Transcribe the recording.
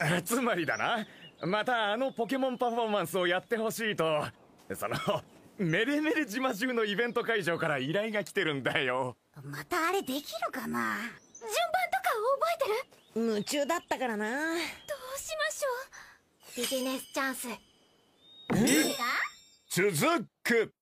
えー、つまりだなまたあのポケモンパフォーマンスをやってほしいとそのメレメレ島中のイベント会場から依頼が来てるんだよまたあれできるかな順番とか覚えてる夢中だったからなどうしましょうビジネスチャンス続く